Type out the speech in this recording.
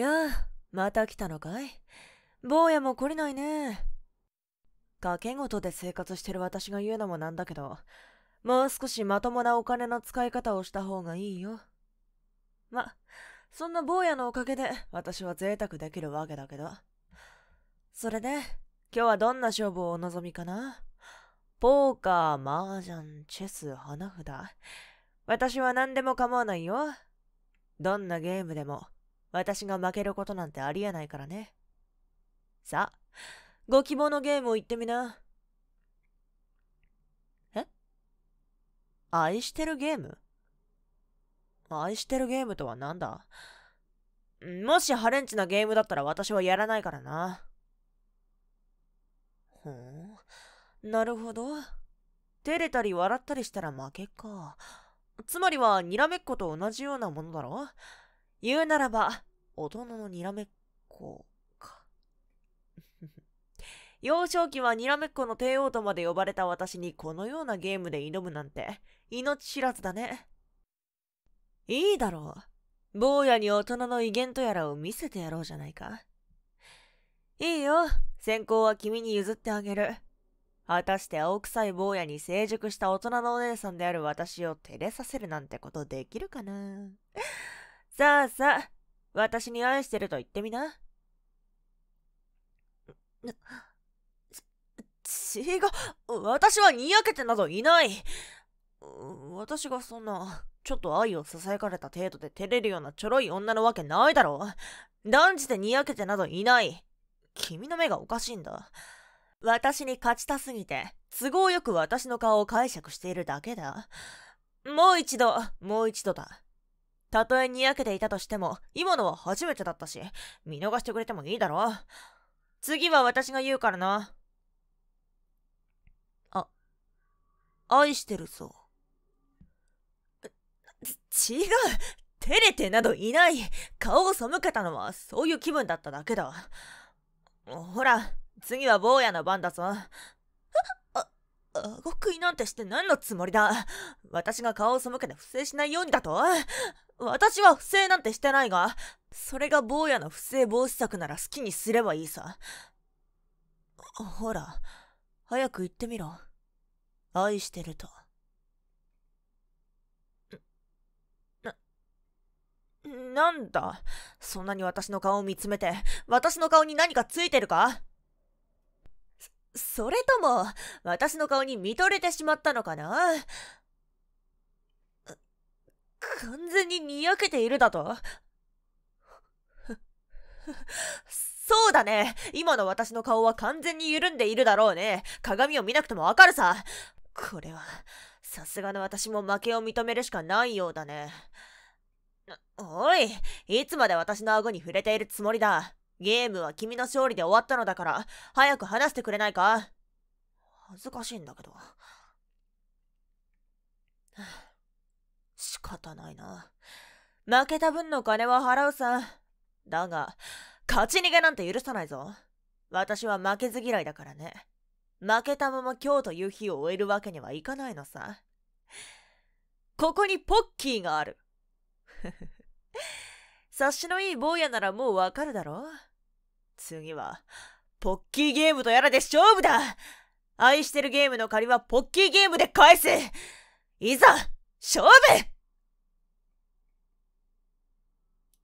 やあ、また来たのかい坊やも懲りないね。賭け事で生活してる私が言うのもなんだけど、もう少しまともなお金の使い方をした方がいいよ。ま、そんな坊やのおかげで私は贅沢できるわけだけど。それで、今日はどんな勝負をお望みかなポーカー、麻雀、チェス、花札。私は何でも構わないよ。どんなゲームでも私が負けることなんてありえないからね。さあ、ご希望のゲームを言ってみな。え愛してるゲーム愛してるゲームとは何だもしハレンチなゲームだったら私はやらないからな。ほう、なるほど。照れたり笑ったりしたら負けか。つまりはにらめっこと同じようなものだろ言うならば、大人のにらめっこか。幼少期はにらめっこの帝王とまで呼ばれた私にこのようなゲームで挑むなんて、命知らずだね。いいだろう。坊やに大人の威厳とやらを見せてやろうじゃないか。いいよ。先行は君に譲ってあげる。果たして青臭い坊やに成熟した大人のお姉さんである私を照れさせるなんてことできるかな。さあさあ、私に愛してると言ってみな。ち、違う。私はにやけてなどいない。私がそんな、ちょっと愛を囁かれた程度で照れるようなちょろい女のわけないだろう。断じてにやけてなどいない。君の目がおかしいんだ。私に勝ちたすぎて、都合よく私の顔を解釈しているだけだ。もう一度、もう一度だ。たとえにやけていたとしても、今のは初めてだったし、見逃してくれてもいいだろ。次は私が言うからな。あ、愛してるぞ。違う照れてなどいない顔を背けたのはそういう気分だっただけだ。ほら、次は坊やの番だぞ。顎食なんてして何のつもりだ私が顔を背けて不正しないようにだと私は不正なんてしてないが、それが坊やの不正防止策なら好きにすればいいさ。ほら、早く言ってみろ。愛してると。な、なんだそんなに私の顔を見つめて、私の顔に何かついてるかそれとも、私の顔に見とれてしまったのかな完全ににやけているだとそうだね。今の私の顔は完全に緩んでいるだろうね。鏡を見なくてもわかるさ。これは、さすがの私も負けを認めるしかないようだね。おい、いつまで私の顎に触れているつもりだ。ゲームは君の勝利で終わったのだから、早く話してくれないか恥ずかしいんだけど。仕方ないな。負けた分の金は払うさ。だが、勝ち逃げなんて許さないぞ。私は負けず嫌いだからね。負けたまま今日という日を終えるわけにはいかないのさ。ここにポッキーがある。察しのいい坊やならもうわかるだろう次は、ポッキーゲームとやらで勝負だ愛してるゲームの借りはポッキーゲームで返すいざ、勝負